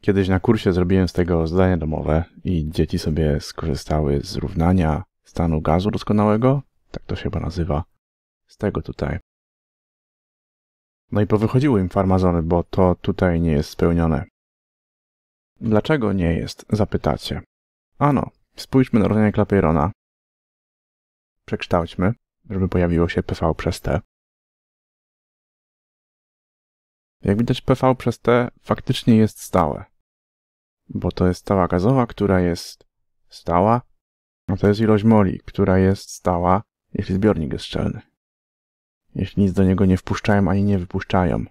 Kiedyś na kursie zrobiłem z tego zdanie domowe i dzieci sobie skorzystały z równania stanu gazu doskonałego, tak to się chyba nazywa, z tego tutaj. No i powychodziły im farmazony, bo to tutaj nie jest spełnione. Dlaczego nie jest, zapytacie. Ano, spójrzmy na równanie Clapeyrona. Przekształćmy, żeby pojawiło się PV przez T. Jak widać PV przez T faktycznie jest stałe, bo to jest stała gazowa, która jest stała, a to jest ilość moli, która jest stała, jeśli zbiornik jest szczelny. Jeśli nic do niego nie wpuszczają ani nie wypuszczają.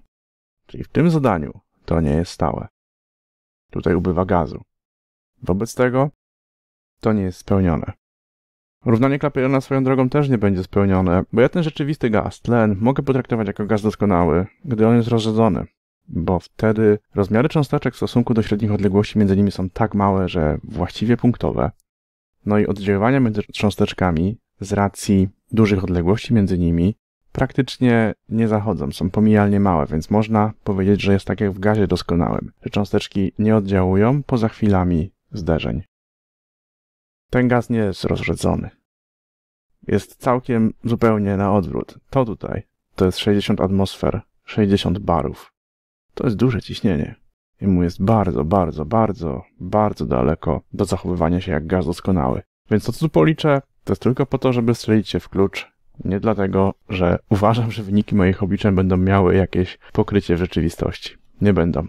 Czyli w tym zadaniu to nie jest stałe. Tutaj ubywa gazu. Wobec tego to nie jest spełnione. Równanie klapierona swoją drogą też nie będzie spełnione, bo ja ten rzeczywisty gaz, tlen, mogę potraktować jako gaz doskonały, gdy on jest rozrzedzony. Bo wtedy rozmiary cząsteczek w stosunku do średnich odległości między nimi są tak małe, że właściwie punktowe. No i oddziaływania między cząsteczkami z racji dużych odległości między nimi praktycznie nie zachodzą, są pomijalnie małe, więc można powiedzieć, że jest tak jak w gazie doskonałym, że cząsteczki nie oddziałują poza chwilami zderzeń. Ten gaz nie jest rozrzedzony. Jest całkiem zupełnie na odwrót. To tutaj to jest 60 atmosfer, 60 barów. To jest duże ciśnienie. I mu jest bardzo, bardzo, bardzo, bardzo daleko do zachowywania się jak gaz doskonały. Więc to, co tu policzę, to jest tylko po to, żeby strzelić się w klucz. Nie dlatego, że uważam, że wyniki moich obliczeń będą miały jakieś pokrycie w rzeczywistości. Nie będą.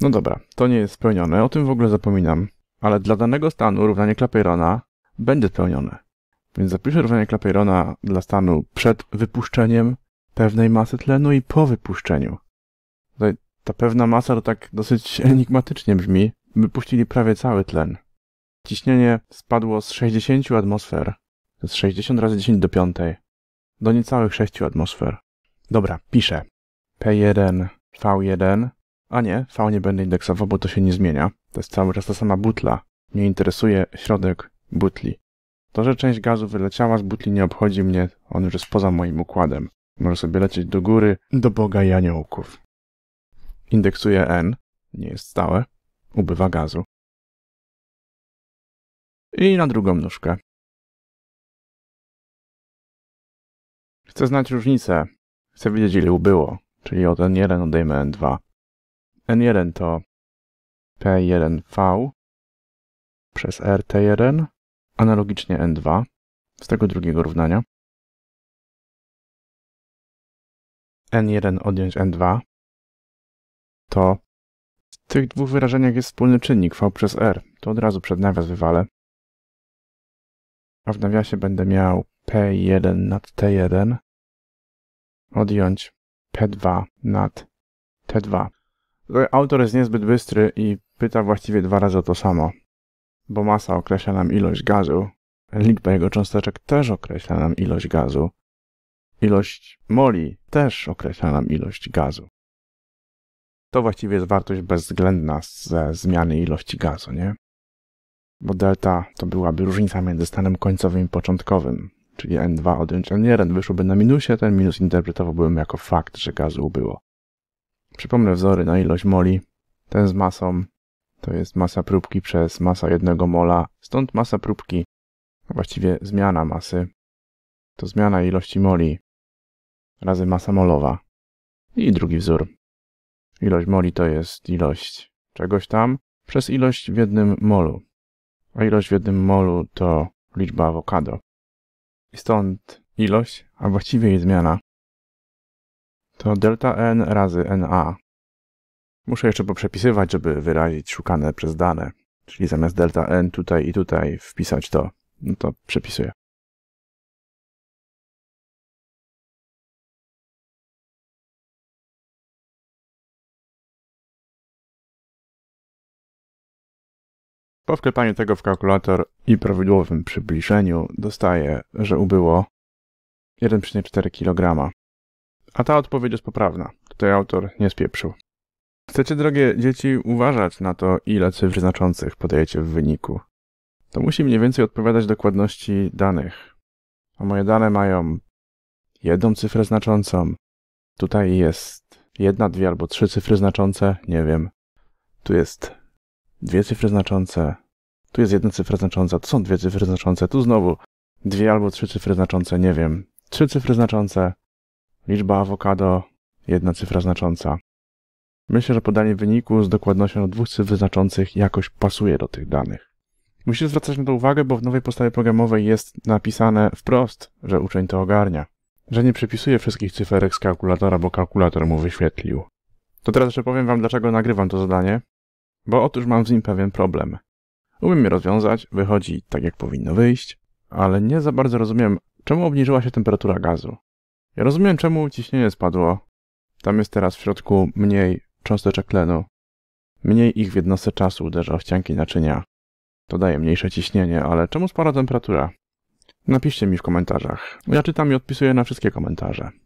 No dobra, to nie jest spełnione, o tym w ogóle zapominam ale dla danego stanu równanie Clapeyrona będzie spełnione. Więc zapiszę równanie Clapeyrona dla stanu przed wypuszczeniem pewnej masy tlenu i po wypuszczeniu. Tutaj ta pewna masa to tak dosyć enigmatycznie brzmi. Wypuścili prawie cały tlen. Ciśnienie spadło z 60 atmosfer, to jest 60 razy 10 do 5, do niecałych 6 atmosfer. Dobra, piszę. P1, V1, a nie, V nie będę indeksował, bo to się nie zmienia. To jest cały czas ta sama butla. Nie interesuje środek butli. To, że część gazu wyleciała z butli nie obchodzi mnie, on już jest poza moim układem. Może sobie lecieć do góry, do Boga i aniołków. Indeksuje N, nie jest stałe, ubywa gazu. I na drugą nóżkę. Chcę znać różnicę. Chcę wiedzieć ile ubyło, czyli od N1 odejmę N2. N1 to P1V przez RT1, analogicznie N2 z tego drugiego równania. N1 odjąć N2 to w tych dwóch wyrażeniach jest wspólny czynnik V przez R. To od razu przed nawias wywalę. A w nawiasie będę miał P1 nad T1 odjąć P2 nad T2. Autor jest niezbyt bystry i Pyta właściwie dwa razy o to samo, bo masa określa nam ilość gazu, liczba jego cząsteczek też określa nam ilość gazu, ilość moli też określa nam ilość gazu. To właściwie jest wartość bezwzględna ze zmiany ilości gazu, nie? Bo delta to byłaby różnica między stanem końcowym i początkowym, czyli N2 odjąć N1 wyszłoby na minusie, ten minus interpretowałbym jako fakt, że gazu było. Przypomnę wzory na ilość moli, ten z masą, to jest masa próbki przez masa jednego mola, stąd masa próbki, właściwie zmiana masy, to zmiana ilości moli razy masa molowa. I drugi wzór. Ilość moli to jest ilość czegoś tam przez ilość w jednym molu. A ilość w jednym molu to liczba awokado. I stąd ilość, a właściwie jej zmiana, to delta N razy Na. Muszę jeszcze poprzepisywać, żeby wyrazić szukane przez dane. Czyli zamiast delta n tutaj i tutaj wpisać to, no to przepisuję. Po wklepaniu tego w kalkulator i prawidłowym przybliżeniu dostaję, że ubyło 1,4 kg. A ta odpowiedź jest poprawna. Tutaj autor nie spieprzył chcecie, drogie dzieci, uważać na to, ile cyfr znaczących podajecie w wyniku. To musi mniej więcej odpowiadać dokładności danych. A moje dane mają jedną cyfrę znaczącą. Tutaj jest jedna, dwie albo trzy cyfry znaczące, nie wiem. Tu jest dwie cyfry znaczące. Tu jest jedna cyfra znacząca, tu są dwie cyfry znaczące, tu znowu dwie albo trzy cyfry znaczące, nie wiem. Trzy cyfry znaczące, liczba awokado, jedna cyfra znacząca. Myślę, że podanie wyniku z dokładnością do dwóch cyfr znaczących jakoś pasuje do tych danych. Musisz zwracać na to uwagę, bo w nowej podstawie programowej jest napisane wprost, że uczeń to ogarnia. Że nie przepisuje wszystkich cyferek z kalkulatora, bo kalkulator mu wyświetlił. To teraz jeszcze powiem wam, dlaczego nagrywam to zadanie. Bo otóż mam z nim pewien problem. Umiem je rozwiązać, wychodzi tak jak powinno wyjść, ale nie za bardzo rozumiem, czemu obniżyła się temperatura gazu. Ja rozumiem, czemu ciśnienie spadło. Tam jest teraz w środku mniej cząsteczek tlenu. Mniej ich w jednostce czasu uderza w ścianki naczynia. To daje mniejsze ciśnienie, ale czemu spora temperatura? Napiszcie mi w komentarzach. Ja czytam i odpisuję na wszystkie komentarze.